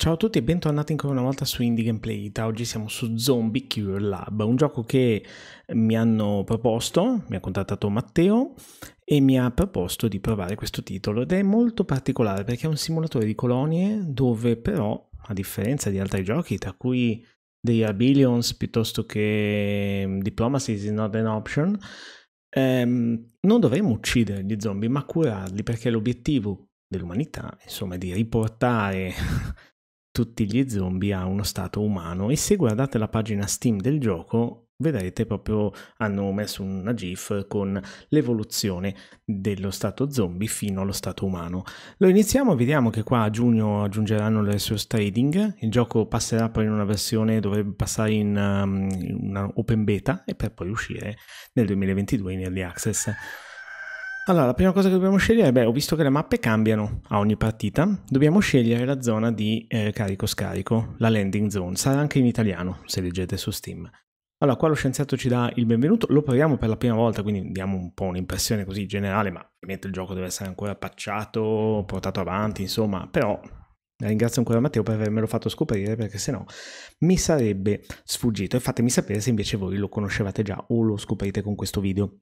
Ciao a tutti e bentornati ancora una volta su Indie Gameplay Ita. Oggi siamo su Zombie Cure Lab, un gioco che mi hanno proposto, mi ha contattato Matteo e mi ha proposto di provare questo titolo ed è molto particolare perché è un simulatore di colonie dove però, a differenza di altri giochi, tra cui The Abilions piuttosto che mm, Diplomacy is not an option, ehm, non dovremmo uccidere gli zombie ma curarli perché l'obiettivo dell'umanità, insomma, è di riportare tutti gli zombie a uno stato umano e se guardate la pagina Steam del gioco vedrete proprio hanno messo una GIF con l'evoluzione dello stato zombie fino allo stato umano. Lo iniziamo, vediamo che qua a giugno aggiungeranno le source trading, il gioco passerà poi in una versione, dovrebbe passare in, um, in una open beta e per poi uscire nel 2022 in early access. Allora, la prima cosa che dobbiamo scegliere, beh, ho visto che le mappe cambiano a ogni partita, dobbiamo scegliere la zona di eh, carico-scarico, la landing zone, sarà anche in italiano se leggete su Steam. Allora, qua lo scienziato ci dà il benvenuto, lo proviamo per la prima volta, quindi diamo un po' un'impressione così generale, ma ovviamente il gioco deve essere ancora pacciato, portato avanti, insomma, però ringrazio ancora Matteo per avermelo fatto scoprire, perché se no mi sarebbe sfuggito. E fatemi sapere se invece voi lo conoscevate già o lo scoprite con questo video.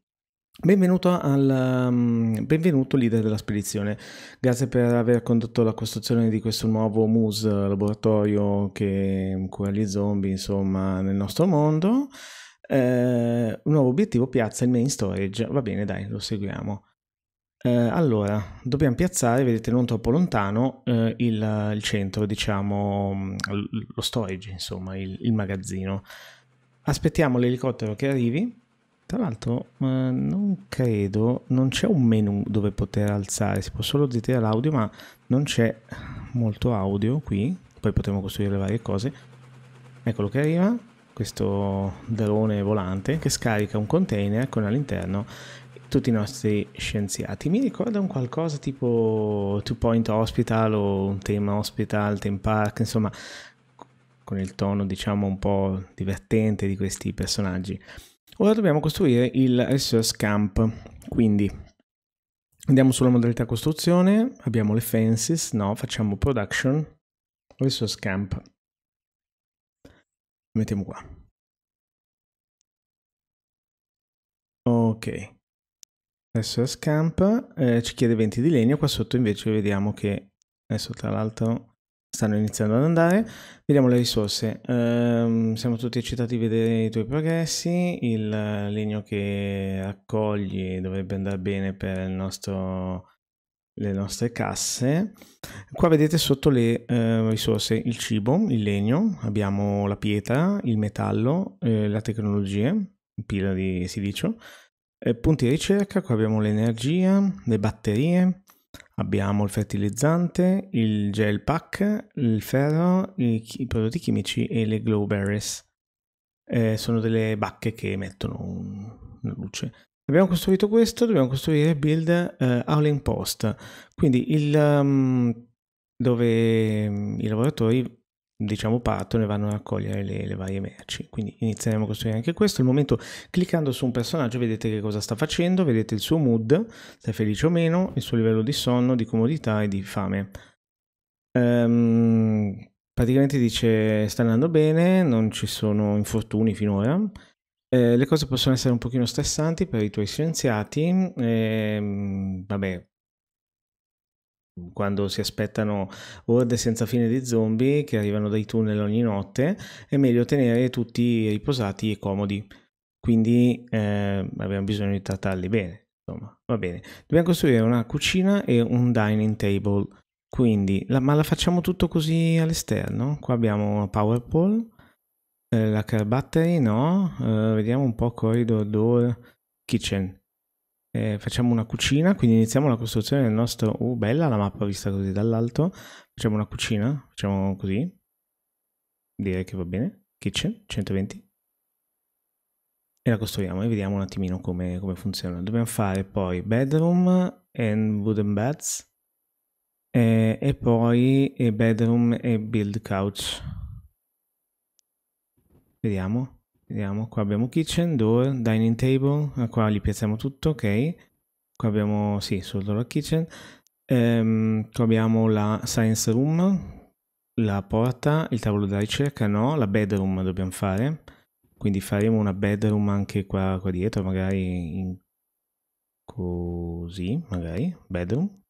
Benvenuto, al, um, benvenuto leader della spedizione, grazie per aver condotto la costruzione di questo nuovo MUS laboratorio che cura gli zombie insomma nel nostro mondo. Eh, un nuovo obiettivo piazza il main storage, va bene dai lo seguiamo. Eh, allora, dobbiamo piazzare, vedete non troppo lontano, eh, il, il, centro, diciamo, mm, lo storage, insomma, il, il magazzino. Aspettiamo l'elicottero che arrivi tra l'altro, eh, non credo, non c'è un menu dove poter alzare, si può solo zittire l'audio, ma non c'è molto audio qui. Poi potremo costruire le varie cose. Eccolo che arriva, questo drone volante che scarica un container con all'interno tutti i nostri scienziati. Mi ricorda un qualcosa tipo Two Point Hospital o un tema Hospital, Theme Park, insomma, con il tono diciamo un po' divertente di questi personaggi. Ora dobbiamo costruire il resource camp, quindi andiamo sulla modalità costruzione, abbiamo le fences, no, facciamo production, resource camp, mettiamo qua. Ok, resource camp, eh, ci chiede 20 di legno, qua sotto invece vediamo che, adesso tra l'altro stanno iniziando ad andare. Vediamo le risorse. Um, siamo tutti eccitati a vedere i tuoi progressi. Il legno che raccogli dovrebbe andare bene per nostro, le nostre casse. Qua vedete sotto le uh, risorse il cibo, il legno, abbiamo la pietra, il metallo, eh, la tecnologia, il pila di silicio, eh, punti ricerca, qua abbiamo l'energia, le batterie, Abbiamo il fertilizzante, il gel pack, il ferro, i, i prodotti chimici e le glowberries. Eh, sono delle bacche che emettono una luce. Abbiamo costruito questo, dobbiamo costruire build eh, Howling Post, quindi il, um, dove mm, i lavoratori diciamo partono e vanno a raccogliere le, le, varie merci quindi inizieremo a costruire anche questo al momento cliccando su un personaggio vedete che cosa sta facendo vedete il suo mood se è felice o meno il suo livello di sonno di comodità e di fame ehm, praticamente dice sta andando bene non ci sono infortuni finora eh, le cose possono essere un pochino stressanti per i tuoi scienziati ehm, vabbè quando si aspettano orde senza fine di zombie che arrivano dai tunnel ogni notte, è meglio tenere tutti riposati e comodi. Quindi eh, abbiamo bisogno di trattarli bene. Insomma, va bene. Dobbiamo costruire una cucina e un dining table. Quindi, la, ma la facciamo tutto così all'esterno? Qua abbiamo power pole, eh, la car battery no, eh, vediamo un po' corridor door kitchen eh, facciamo una cucina, quindi iniziamo la costruzione del nostro... Uh, bella la mappa vista così dall'alto. Facciamo una cucina, facciamo così. Direi che va bene. Kitchen, 120 e la costruiamo e vediamo un attimino come, come, funziona. Dobbiamo fare poi bedroom and wooden beds e, eh, e poi e eh, bedroom e build couch. Vediamo. Vediamo, qua abbiamo kitchen, door, dining table, eh, qua li piazziamo tutto, ok. Qua abbiamo, sì, solo la kitchen. Ehm, qua abbiamo la science room, la porta, il tavolo da ricerca, no, la bedroom dobbiamo fare. Quindi faremo una bedroom anche qua, qua dietro, magari in... così, magari, bedroom.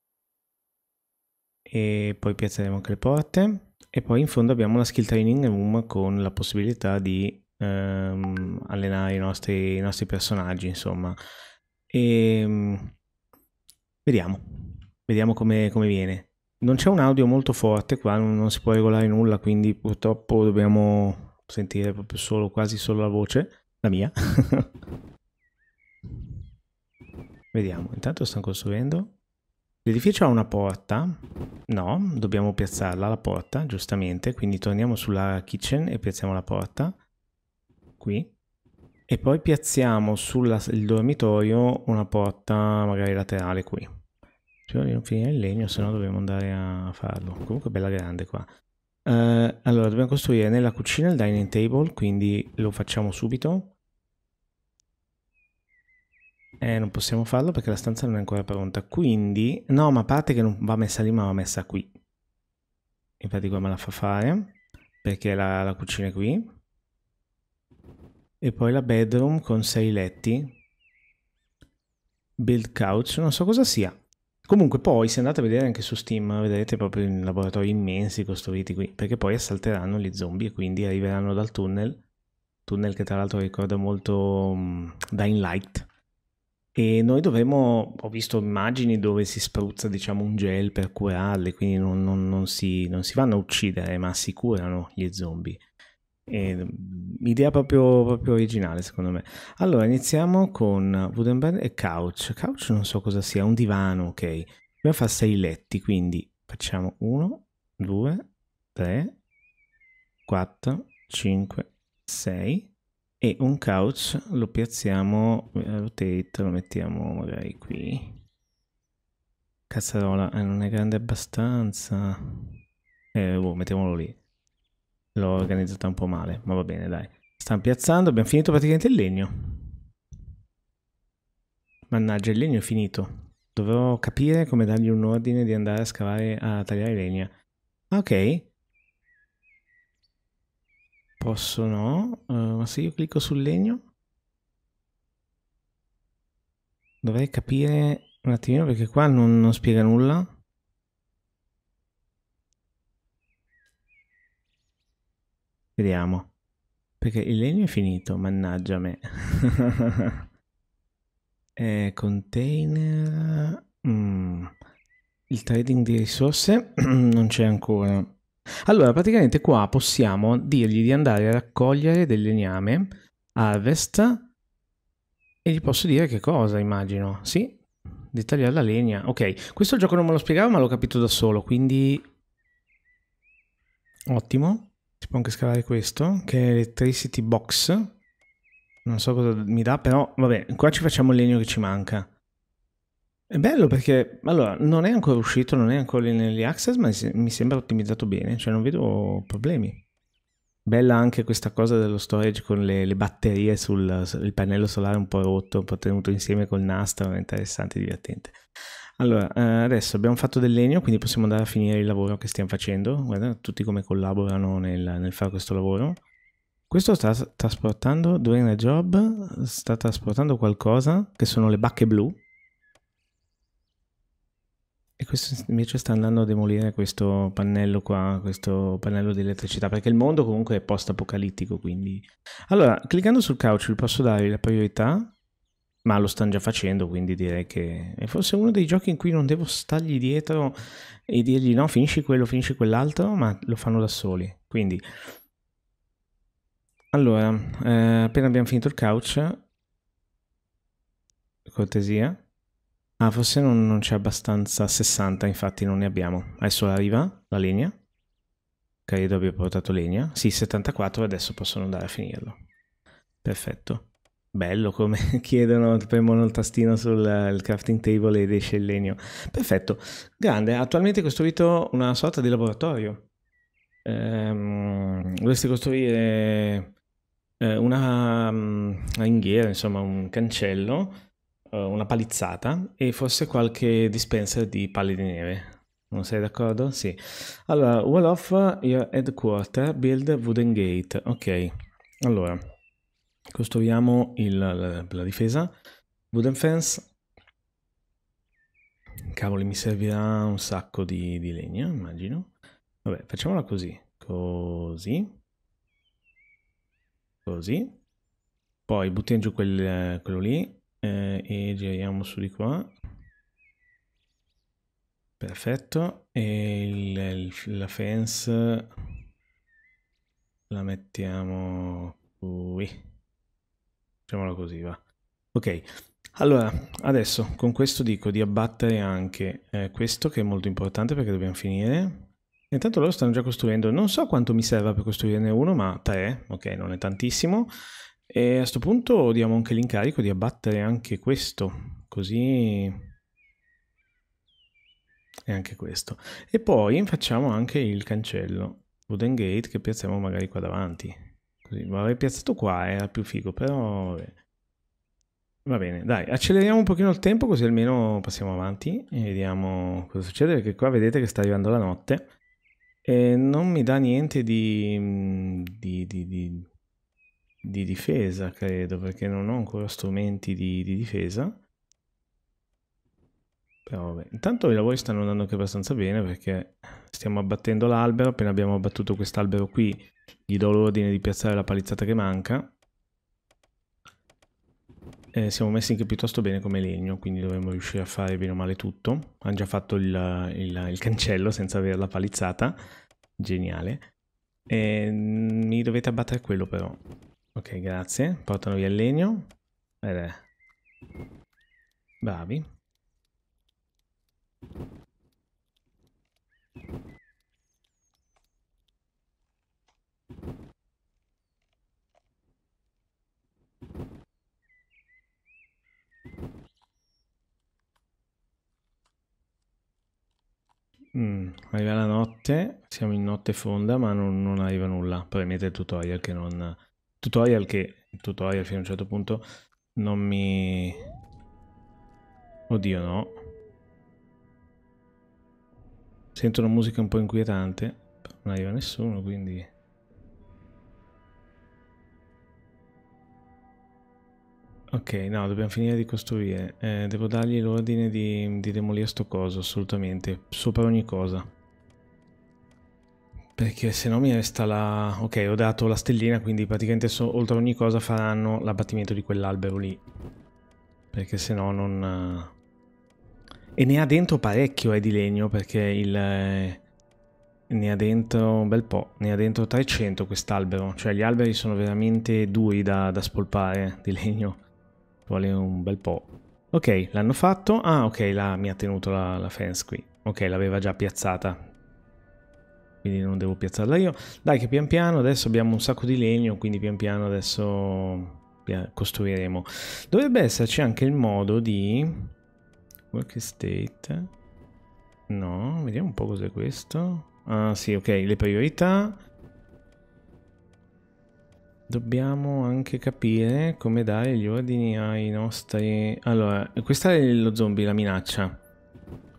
E poi piazzeremo anche le porte. E poi in fondo abbiamo la skill training room con la possibilità di ehm, allenare i nostri, i nostri, personaggi, insomma. E, ehm, vediamo, vediamo come, come viene. Non c'è un audio molto forte qua, non, non si può regolare nulla, quindi purtroppo dobbiamo sentire proprio solo, quasi solo la voce, la mia. Vediamo, intanto stanno costruendo. L'edificio ha una porta? No, dobbiamo piazzarla la porta, giustamente, quindi torniamo sulla kitchen e piazziamo la porta qui e poi piazziamo sul dormitorio una porta magari laterale qui. Spero di non finire il legno, se no dobbiamo andare a farlo. Comunque bella grande qua. Uh, allora, dobbiamo costruire nella cucina il dining table, quindi lo facciamo subito. Eh, non possiamo farlo perché la stanza non è ancora pronta. Quindi, no, ma a parte che non va messa lì, ma va messa qui. Infatti qua me la fa fare, perché la, la cucina è qui e poi la bedroom con sei letti, build couch, non so cosa sia. Comunque poi se andate a vedere anche su Steam vedrete proprio i laboratori immensi costruiti qui, perché poi assalteranno gli zombie e quindi arriveranno dal tunnel, tunnel che tra l'altro ricorda molto um, Dying Light. E noi dovremo, ho visto immagini dove si spruzza diciamo un gel per curarli, quindi non, non, non, si, non si vanno a uccidere ma si curano gli zombie. E, mm, idea proprio, proprio, originale secondo me. Allora iniziamo con Woodenbed e Couch. Couch non so cosa sia, un divano, ok. Dobbiamo fare sei letti, quindi facciamo 1, 2, 3, 4, 5, 6 e un couch lo piazziamo, rotate, eh, lo mettiamo magari qui. Cazzarola, eh, non è grande abbastanza. Eh, boh, mettiamolo lì. L'ho organizzata un po' male, ma va bene, dai. Stanno piazzando, abbiamo finito praticamente il legno. Mannaggia, il legno è finito. Dovevo capire come dargli un ordine di andare a scavare, a tagliare legna. Ok. Posso no? Uh, ma se io clicco sul legno? Dovrei capire un attimino perché qua non, non spiega nulla. Vediamo. Perché il legno è finito, mannaggia me. eh, container... Mm. Il trading di risorse non c'è ancora. Allora, praticamente qua possiamo dirgli di andare a raccogliere del legname, harvest, e gli posso dire che cosa, immagino. Sì, di tagliare la legna. Ok, questo gioco non me lo spiegavo, ma l'ho capito da solo, quindi... Ottimo. Si può anche scavare questo, che è Electricity Box. Non so cosa mi dà, però vabbè, qua ci facciamo il legno che ci manca. È bello perché, allora, non è ancora uscito, non è ancora lì early access, ma mi sembra ottimizzato bene, cioè non vedo problemi. Bella anche questa cosa dello storage con le, le batterie sul, sul pannello solare un po' rotto, un po' tenuto insieme col nastro, è interessante e divertente. Allora, eh, adesso abbiamo fatto del legno, quindi possiamo andare a finire il lavoro che stiamo facendo. Guarda tutti come collaborano nel, nel fare questo lavoro. Questo sta trasportando, during the job, sta trasportando qualcosa che sono le bacche blu. E questo invece sta andando a demolire questo pannello qua, questo pannello di elettricità, perché il mondo comunque è post-apocalittico, quindi... Allora, cliccando sul couch vi posso dare la priorità ma lo stanno già facendo, quindi direi che è forse uno dei giochi in cui non devo stargli dietro e dirgli no, finisci quello, finisci quell'altro, ma lo fanno da soli. Quindi, allora, eh, appena abbiamo finito il couch, cortesia. Ah, forse non, non c'è abbastanza 60, infatti non ne abbiamo. Adesso arriva la legna. Credo abbia portato legna. Sì, 74, adesso possono andare a finirlo. Perfetto. Bello come chiedono, premono il tastino sul crafting table ed esce il legno. Perfetto, grande. Attualmente costruito una sorta di laboratorio. Ehm, dovresti costruire eh, una, una, mm, inghiera, insomma un cancello, eh, una palizzata e forse qualche dispenser di palle di neve. Non sei d'accordo? Sì. Allora, wall off your headquarter, build wooden gate. Ok, allora costruiamo il, la, la difesa, wooden fence, cavoli mi servirà un sacco di, di legna immagino, vabbè facciamola così, così, così, poi buttiamo giù quel, quello lì eh, e giriamo su di qua, Perfetto, e il, il, la fence la mettiamo qui diciamolo così, va. Ok, allora adesso con questo dico di abbattere anche eh, questo che è molto importante perché dobbiamo finire. Intanto loro stanno già costruendo, non so quanto mi serva per costruirne uno, ma tre, ok, non è tantissimo. E a questo punto diamo anche l'incarico di abbattere anche questo, così... E anche questo. E poi facciamo anche il cancello, wooden gate, che piazziamo magari qua davanti. Così, ma l'avrei piazzato qua, era più figo, però... Vabbè. Va bene, dai, acceleriamo un pochino il tempo così almeno passiamo avanti e vediamo cosa succede, perché qua vedete che sta arrivando la notte e non mi dà niente di, di, di, di difesa, credo, perché non ho ancora strumenti di, difesa. Però vabbè, intanto i lavori stanno andando anche abbastanza bene perché stiamo abbattendo l'albero, appena abbiamo abbattuto quest'albero qui gli do l'ordine di piazzare la palizzata che manca. Eh, siamo messi anche piuttosto bene come legno, quindi dovremmo riuscire a fare bene o male tutto. Hanno già fatto il, il, il cancello senza avere la palizzata. Geniale. e ehm, mi dovete abbattere quello però. Ok, grazie. Portano via il legno. Ed è. Bravi. Siamo in notte fonda ma non, non arriva nulla, premete il tutorial che non... Tutorial che... Tutorial fino a un certo punto non mi... Oddio no. Sento una musica un po' inquietante, non arriva nessuno quindi... Ok, no, dobbiamo finire di costruire. Eh, devo dargli l'ordine di, di demolire sto coso, assolutamente. Sopra ogni cosa. Perché se no mi resta la... Ok, ho dato la stellina, quindi praticamente so, oltre a ogni cosa faranno l'abbattimento di quell'albero lì. Perché se no non... Eh, e ne ha dentro parecchio, eh, di legno, perché il... Eh, ne ha dentro un bel po', ne ha dentro 300 quest'albero. Cioè gli alberi sono veramente duri da, da spolpare eh, di legno. Vuole un bel po'. Ok, l'hanno fatto. Ah, ok, là mi ha tenuto la, la fence qui. Ok, l'aveva già piazzata quindi non devo piazzarla io. Dai che pian piano adesso abbiamo un sacco di legno, quindi pian piano adesso eh, costruiremo. Dovrebbe esserci anche il modo di... Work state. No, vediamo un po' cos'è questo. Ah sì, ok, le priorità. Dobbiamo anche capire come dare gli ordini ai nostri... Allora, questa è lo zombie, la minaccia.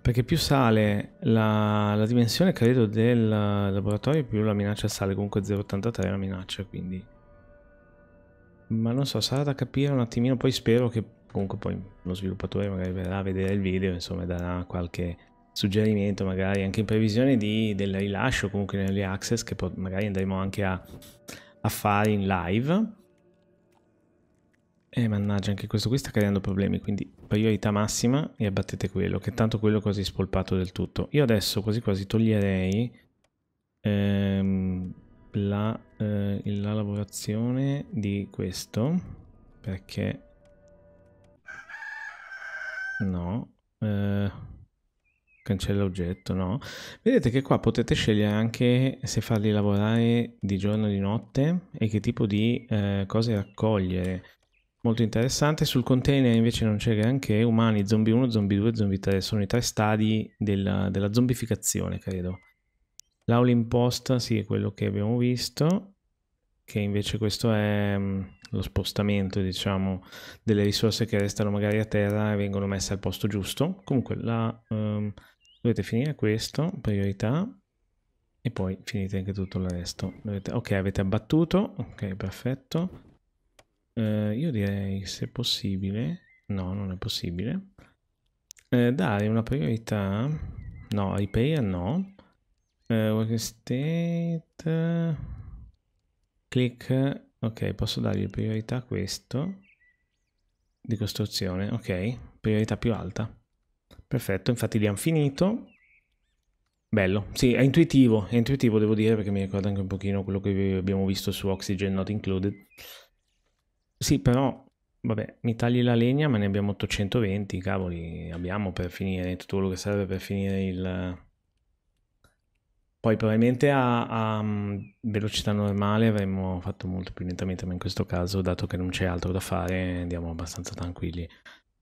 Perché più sale la, la dimensione, credo, del laboratorio, più la minaccia sale. Comunque 0,83 è la minaccia, quindi... Ma non so, sarà da capire un attimino, poi spero che comunque poi lo sviluppatore magari verrà a vedere il video, insomma darà qualche suggerimento magari anche in previsione di, del rilascio comunque in early access che magari andremo anche a, a fare in live e eh, mannaggia, anche questo qui sta creando problemi, quindi priorità massima e abbattete quello, che tanto quello è quasi spolpato del tutto. Io adesso quasi quasi toglierei ehm, la, eh, la lavorazione di questo, perché... No, eh, cancella oggetto, no. Vedete che qua potete scegliere anche se farli lavorare di giorno o di notte e che tipo di eh, cose raccogliere molto interessante. Sul container invece non c'è neanche umani, zombie 1, zombie 2, zombie 3. Sono i tre stadi della, della zombificazione, credo. L'Howling Post, sì, è quello che abbiamo visto, che invece questo è mm, lo spostamento, diciamo, delle risorse che restano magari a terra e vengono messe al posto giusto. Comunque, la, um, dovete finire questo, priorità, e poi finite anche tutto il resto. Dovete... ok, avete abbattuto, ok, perfetto eh, io direi se possibile, no non è possibile, eh, dare una priorità, no, repair no, eh, workstate, click, ok posso dargli priorità a questo, di costruzione, ok, priorità più alta, perfetto, infatti li hanno finito, Bello, sì, è intuitivo, è intuitivo devo dire perché mi ricorda anche un pochino quello che abbiamo visto su Oxygen Not Included. Sì, però Vabbè, mi tagli la legna, ma ne abbiamo 820, cavoli, abbiamo per finire tutto quello che serve per finire il... Poi probabilmente a, a mm, velocità normale avremmo fatto molto più lentamente, ma in questo caso, dato che non c'è altro da fare, andiamo abbastanza tranquilli.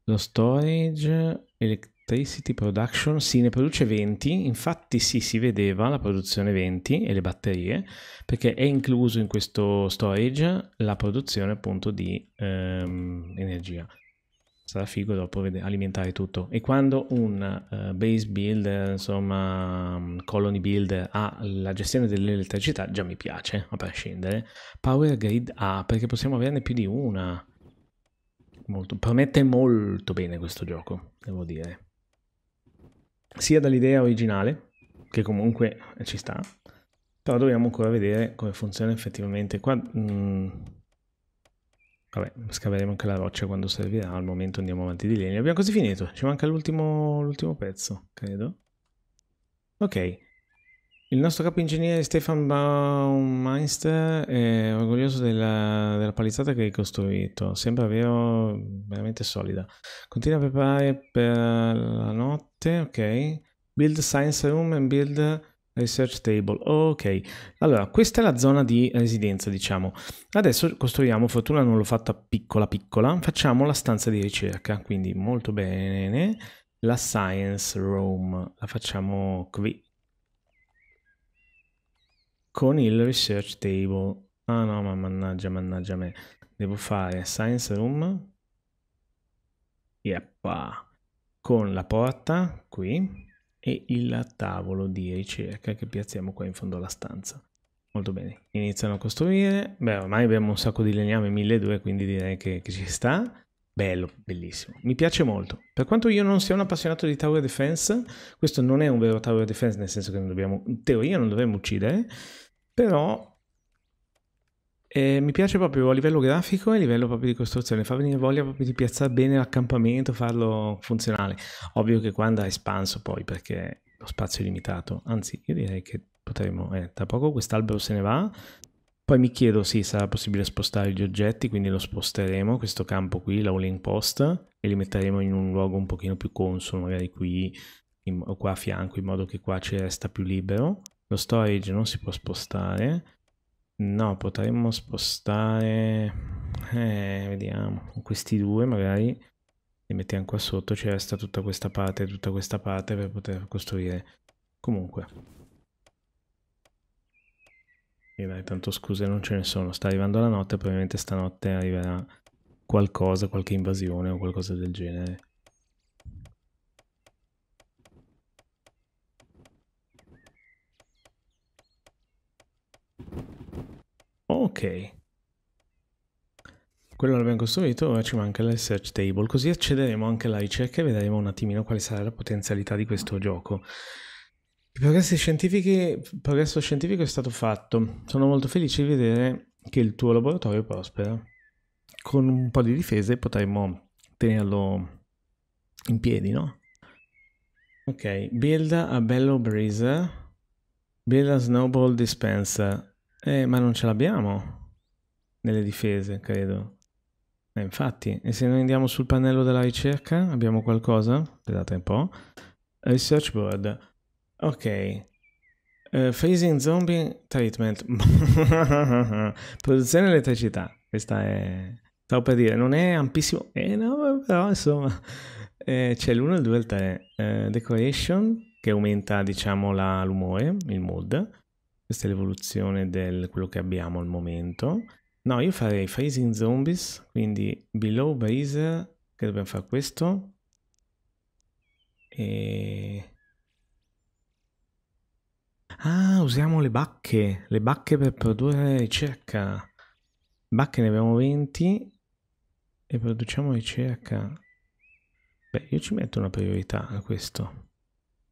Lo storage, ele Tricity Production si sì, ne produce 20, infatti sì, si vedeva la produzione 20 e le batterie, perché è incluso in questo storage la produzione appunto di ehm, energia. Sarà figo dopo alimentare tutto. E quando un uh, base builder, insomma, um, colony builder ha la gestione dell'elettricità, già mi piace, a prescindere. Power Grid A, perché possiamo averne più di una. Molto, promette molto bene questo gioco, devo dire sia dall'idea originale, che comunque ci sta, però dobbiamo ancora vedere come funziona effettivamente. Qua, mh, mm, vabbè, scaveremo anche la roccia quando servirà, al momento andiamo avanti di legno. Abbiamo quasi finito, ci manca l'ultimo pezzo, credo. Ok, il nostro capo ingegnere Stefan Baumeister è orgoglioso della, della, palizzata che hai costruito, sembra vero, veramente solida. Continua a preparare per la notte, ok. Build Science Room and Build Research Table, ok. Allora, questa è la zona di residenza, diciamo. Adesso costruiamo, fortuna non l'ho fatta piccola piccola, facciamo la stanza di ricerca, quindi molto bene. La Science Room, la facciamo qui con il research table. Ah no, ma mannaggia, mannaggia me. Devo fare science room. Yep. Con la porta qui e il tavolo di ricerca che piazziamo qua in fondo alla stanza. Molto bene. Iniziano a costruire. Beh, ormai abbiamo un sacco di legname, 1200, quindi direi che, che ci sta. Bello, bellissimo. Mi piace molto. Per quanto io non sia un appassionato di Tower Defense, questo non è un vero Tower Defense, nel senso che non dobbiamo, in teoria non dovremmo uccidere, però eh, mi piace proprio a livello grafico e a livello proprio di costruzione, fa venire voglia proprio di piazzare bene l'accampamento, farlo funzionale. Ovvio che quando ha espanso poi perché lo spazio è limitato, anzi io direi che potremmo, eh, tra poco quest'albero se ne va, poi mi chiedo se sì, sarà possibile spostare gli oggetti, quindi lo sposteremo, questo campo qui, la all post, e li metteremo in un luogo un pochino più consono, magari qui in, o qua a fianco, in modo che qua ci resta più libero. Lo storage non si può spostare. No, potremmo spostare... Eh, vediamo. Questi due magari li mettiamo qua sotto. Ci resta tutta questa parte tutta questa parte per poter costruire. Comunque. E dai, tanto scuse non ce ne sono. Sta arrivando la notte, probabilmente stanotte arriverà qualcosa, qualche invasione o qualcosa del genere. Ok. Quello l'abbiamo costruito ora ci manca il search table, così accederemo anche alla ricerca e vedremo un attimino quale sarà la potenzialità di questo gioco. Il progresso scientifico è stato fatto. Sono molto felice di vedere che il tuo laboratorio prospera. Con un po' di difese potremmo tenerlo in piedi, no? Ok, build a bellow breezer. Bella Snowball Dispenser. Eh, ma non ce l'abbiamo nelle difese, credo. Eh, infatti, e se noi andiamo sul pannello della ricerca, abbiamo qualcosa? Aspettate un po'. Research board. Ok. Uh, eh, phasing zombie treatment. Produzione elettricità. Questa è... Stavo per dire, non è ampissimo. Eh no, però insomma... Eh, c'è l'1, il 2 il 3. Uh, eh, decoration che aumenta diciamo la, l'umore, il mood. Questa è l'evoluzione del quello che abbiamo al momento. No, io farei freezing zombies, quindi below breezer, che dobbiamo fare questo. E... Ah, usiamo le bacche, le bacche per produrre ricerca. Bacche ne abbiamo 20 e produciamo ricerca. Beh, io ci metto una priorità a questo.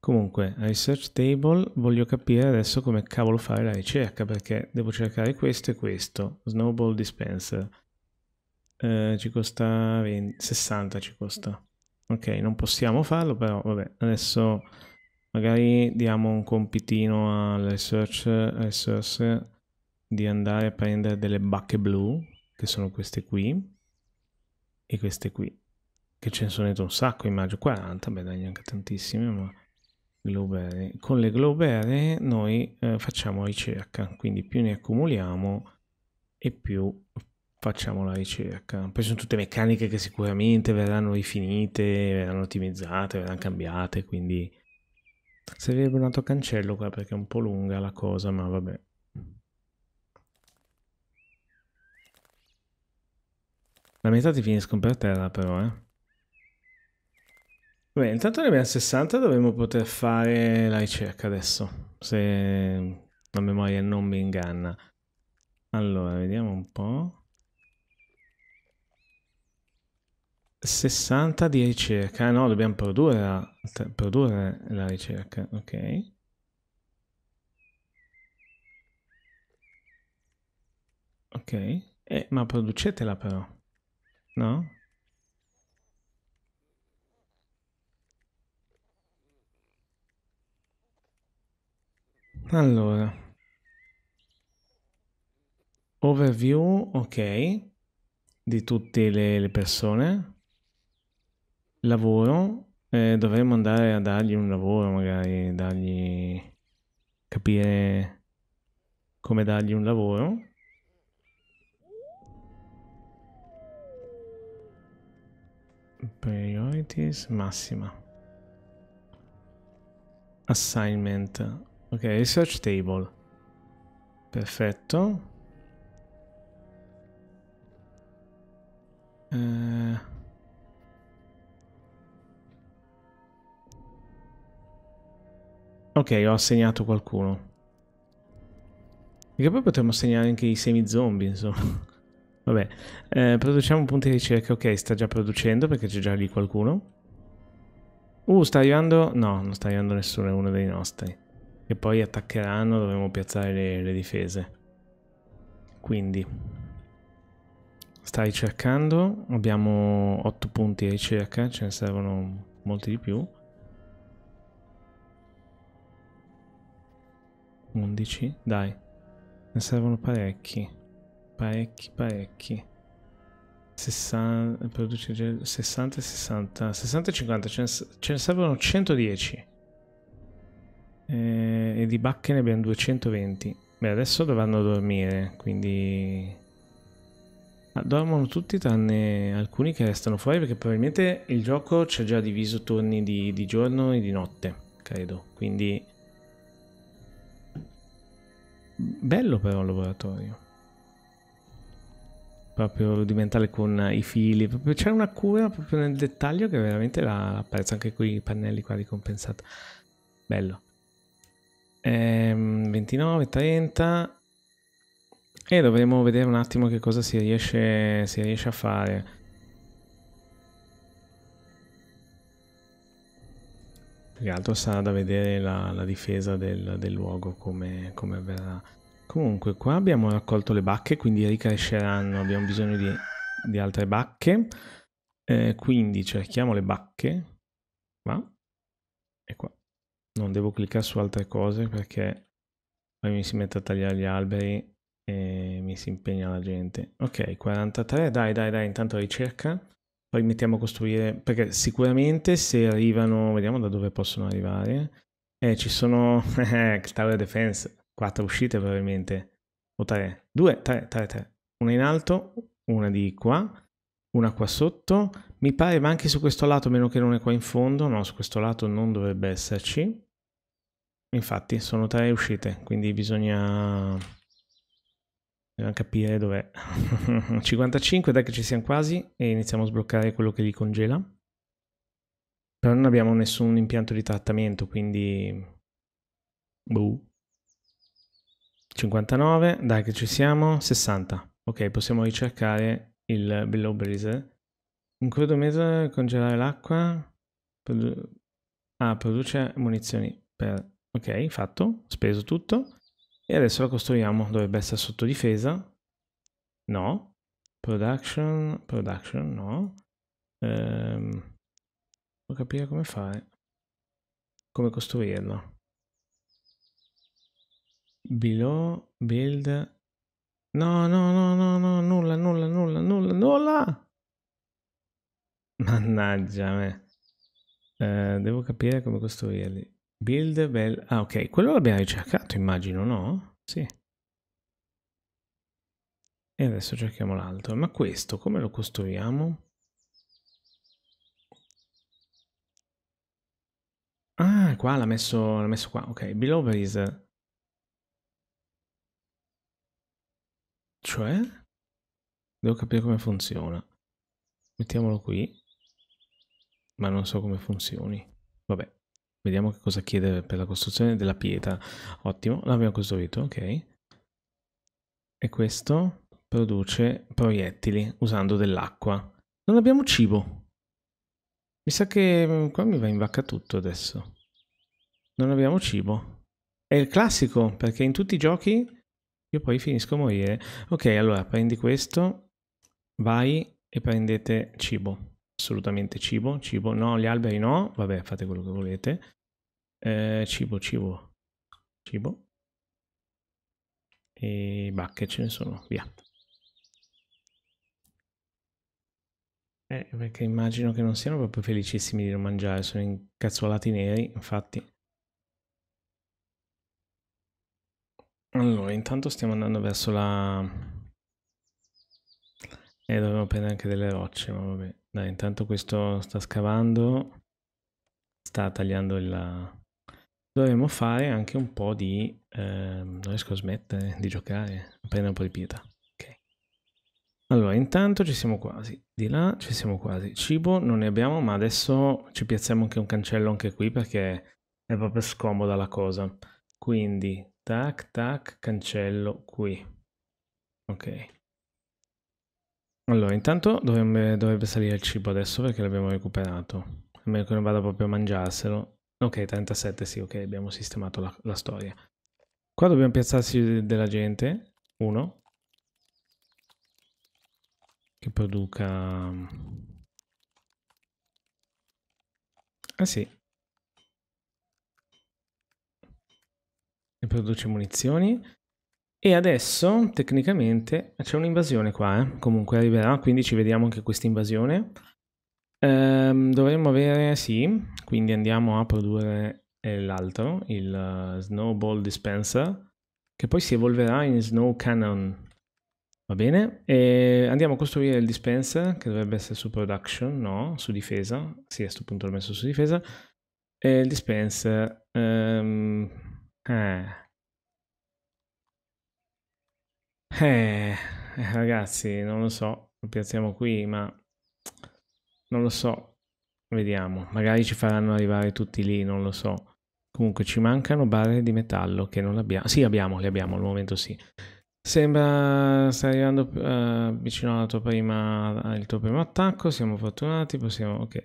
Comunque, research table voglio capire adesso come cavolo fare la ricerca, perché devo cercare questo e questo, snowball dispenser. Eh, ci costa 20, 60 ci costa. Ok, non possiamo farlo però, vabbè, adesso magari diamo un compitino al search resource di andare a prendere delle bacche blu, che sono queste qui, e queste qui, che ce ne sono un sacco, immagino 40, beh dai, neanche tantissime, ma globere. Con le globere noi eh, facciamo ricerca, quindi più ne accumuliamo e più facciamo la ricerca. Poi sono tutte meccaniche che sicuramente verranno rifinite, verranno ottimizzate, verranno cambiate, quindi servirebbe un altro cancello qua perché è un po' lunga la cosa, ma vabbè. La metà ti finiscono per terra però, eh. Beh, intanto ne abbiamo 60, dovremmo poter fare la ricerca adesso, se la memoria non mi inganna. Allora, vediamo un po'. 60 di ricerca, ah, no, dobbiamo produrre la, produrre la ricerca, ok. Ok, eh, ma producetela però, no? Allora. Overview, ok. Di tutte le, le persone. Lavoro. Eh, dovremmo andare a dargli un lavoro, magari dargli... capire come dargli un lavoro. Priorities massima. Assignment Ok, research table. Perfetto. Eh... Ok, ho assegnato qualcuno. Perché poi potremmo assegnare anche i semi zombie, insomma. Vabbè, eh, produciamo punti di ricerca. Ok, sta già producendo perché c'è già lì qualcuno. Uh, sta arrivando... No, non sta arrivando nessuno, è uno dei nostri che poi attaccheranno dovremo piazzare le, le difese. Quindi stai cercando, abbiamo 8 punti a ricerca, ce ne servono molti di più. 11, dai, ne servono parecchi, parecchi, parecchi. 60, produce 60 60, 60 50, ce ne, ce ne servono 110 eh, e di bacche ne abbiamo 220. Beh, adesso dovranno dormire, quindi... Ah, dormono tutti tranne alcuni che restano fuori perché probabilmente il gioco ci ha già diviso turni di, di giorno e di notte, credo. Quindi... Bello però il laboratorio. Proprio rudimentale con i fili. C'è una cura proprio nel dettaglio che veramente la apprezzo anche qui i pannelli qua ricompensata. Bello. 29, ehm, 30 e dovremo vedere un attimo che cosa si riesce, si riesce a fare. Più che altro sarà da vedere la, la difesa del, del luogo come, come verrà. Comunque qua abbiamo raccolto le bacche, quindi ricresceranno, abbiamo bisogno di, di altre bacche. Eh, quindi cerchiamo le bacche, qua e qua non devo cliccare su altre cose perché poi mi si mette a tagliare gli alberi e mi si impegna la gente. Ok, 43, dai, dai, dai, intanto ricerca. Poi mettiamo a costruire, perché sicuramente se arrivano, vediamo da dove possono arrivare. Eh, ci sono eh, Tower Defense, 4 uscite probabilmente, o 3, 2, 3, 3, 3. Una in alto, una di qua, una qua sotto. Mi pare ma anche su questo lato, meno che non è qua in fondo, no, su questo lato non dovrebbe esserci. Infatti sono tre uscite, quindi bisogna, capire dov'è. 55, dai che ci siamo quasi e iniziamo a sbloccare quello che li congela. Però non abbiamo nessun impianto di trattamento, quindi... Buh. 59, dai che ci siamo. 60. Ok, possiamo ricercare il Below Breezer. Un crudo cronometro congelare l'acqua. Produ ah, produce munizioni per Ok, fatto, speso tutto. E adesso la costruiamo, dovrebbe essere sotto difesa. No. Production, production, no. Ehm, devo capire come fare. Come costruirla. Below, build. No, no, no, no, no, nulla, nulla, nulla, nulla, nulla. Mannaggia me. Eh, devo capire come costruirli. Build bell... Ah, ok. Quello l'abbiamo ricercato, immagino, no? Sì. E adesso cerchiamo l'altro. Ma questo come lo costruiamo? Ah, qua l'ha messo, l'ha messo qua. Ok, below base. Cioè? Devo capire come funziona. Mettiamolo qui. Ma non so come funzioni. Vabbè. Vediamo che cosa chiede per la costruzione della pietra. Ottimo, l'abbiamo costruito, ok. E questo produce proiettili usando dell'acqua. Non abbiamo cibo. Mi sa che mm, qua mi va in vacca tutto adesso. Non abbiamo cibo. È il classico, perché in tutti i giochi io poi finisco a morire. Ok, allora prendi questo, vai e prendete cibo assolutamente cibo, cibo, no, gli alberi no, vabbè, fate quello che volete. Eh, cibo, cibo, cibo. E bacche ce ne sono, via. Eh, perché immagino che non siano proprio felicissimi di non mangiare, sono incazzolati neri, infatti. Allora, intanto stiamo andando verso la e dovevo prendere anche delle rocce, ma vabbè. Dai, intanto questo sta scavando, sta tagliando il... Dovremmo fare anche un po' di... Ehm, non riesco a smettere di giocare, prendere un po' di pietra. Ok. Allora, intanto ci siamo quasi. Di là ci siamo quasi. Cibo non ne abbiamo, ma adesso ci piazziamo anche un cancello anche qui perché è proprio scomoda la cosa. Quindi, tac, tac, cancello qui. Ok. Allora, intanto dovrebbe, dovrebbe salire il cibo adesso perché l'abbiamo recuperato. A meno che non vada proprio a mangiarselo. Ok, 37, sì, ok, abbiamo sistemato la, la storia. Qua dobbiamo piazzarsi della gente. Uno. Che produca... Mm, ah sì. E produce munizioni. E adesso, tecnicamente, c'è un'invasione qua, eh? comunque arriverà, quindi ci vediamo anche questa invasione. Ehm, dovremmo avere, sì, quindi andiamo a produrre eh, l'altro, il eh, Snowball Dispenser, che poi si evolverà in Snow Cannon. Va bene? E andiamo a costruire il dispenser, che dovrebbe essere su production, no? Su difesa. Sì, a questo punto l'ho messo su difesa. E il dispenser... Um, eh eh, eh, ragazzi, non lo so, lo piazziamo qui, ma non lo so, vediamo, magari ci faranno arrivare tutti lì, non lo so. Comunque ci mancano barre di metallo che non abbiamo. Sì, abbiamo, le abbiamo, al momento sì. Sembra sta arrivando uh, vicino al tuo primo attacco, siamo fortunati, possiamo... ok.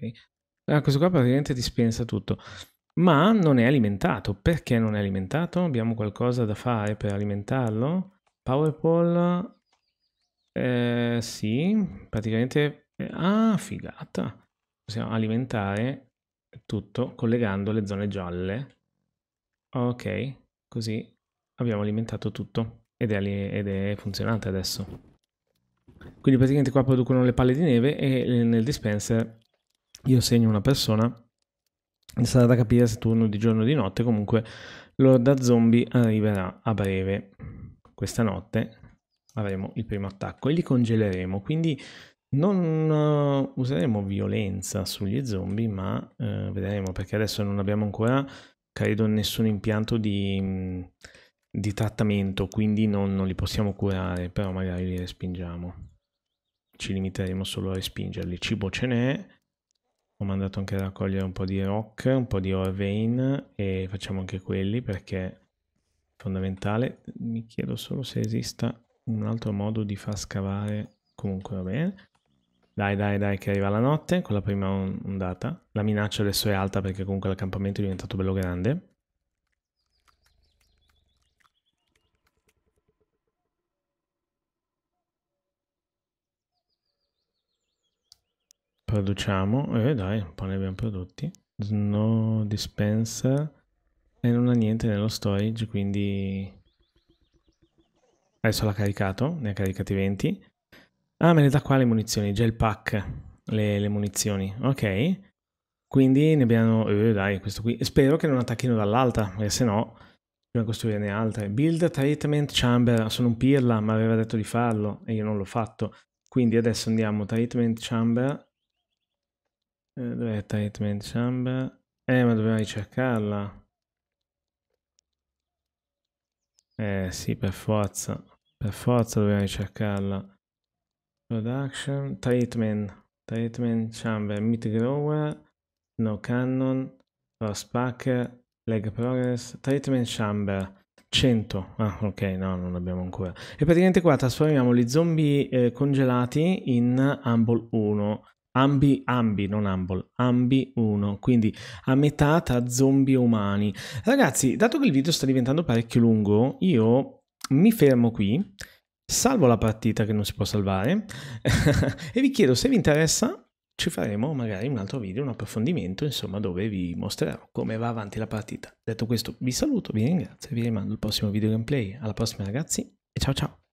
Ah, questo qua praticamente dispensa tutto. Ma non è alimentato. Perché non è alimentato? Abbiamo qualcosa da fare per alimentarlo? Powerball, eh, sì, praticamente... Eh, ah, figata! Possiamo alimentare tutto collegando le zone gialle. Ok, così abbiamo alimentato tutto ed è, ed è funzionante adesso. Quindi praticamente qua producono le palle di neve e eh, nel dispenser io segno una persona sarà da capire se turno di giorno o di notte, comunque l'orda zombie arriverà a breve questa notte avremo il primo attacco e li congeleremo, quindi non eh, useremo violenza sugli zombie, ma eh, vedremo perché adesso non abbiamo ancora, credo, nessun impianto di, mm, di trattamento, quindi non, non, li possiamo curare, però magari li respingiamo. Ci limiteremo solo a respingerli. Cibo ce n'è. Ho mandato anche a raccogliere un po' di rock, un po' di orvain e facciamo anche quelli perché fondamentale. Mi chiedo solo se esista un altro modo di far scavare. Comunque va bene. Dai, dai, dai, che arriva la notte con la prima ondata. La minaccia adesso è alta perché comunque l'accampamento è diventato bello grande. Produciamo, eh dai, un po' ne abbiamo prodotti. Snow dispenser e non ha niente nello storage, quindi... Adesso l'ha caricato, ne ha caricati 20. Ah, me ne dà qua le munizioni, gel pack, le, le munizioni, ok. Quindi ne abbiamo... Eh, dai, questo qui. Spero che non attacchino dall'alta, perché se no dobbiamo costruirne altre. Build Treatment Chamber, sono un pirla, ma aveva detto di farlo e io non l'ho fatto. Quindi adesso andiamo Treatment Chamber. Eh, Dov'è Treatment Chamber? Eh, ma doveva ricercarla. Eh sì, per forza. Per forza dobbiamo ricercarla. Production, treatment, treatment chamber, meat grower, no cannon, packer, leg progress, treatment chamber. 100, ah ok, no, non abbiamo ancora. E praticamente qua trasformiamo gli zombie eh, congelati in Humble 1 Ambi, ambi, non humble, ambi uno, quindi a metà tra zombie e umani. Ragazzi, dato che il video sta diventando parecchio lungo, io mi fermo qui, salvo la partita che non si può salvare e vi chiedo se vi interessa ci faremo magari un altro video, un approfondimento, insomma, dove vi mostrerò come va avanti la partita. Detto questo, vi saluto, vi ringrazio e vi rimando al prossimo video gameplay. Alla prossima ragazzi e ciao ciao!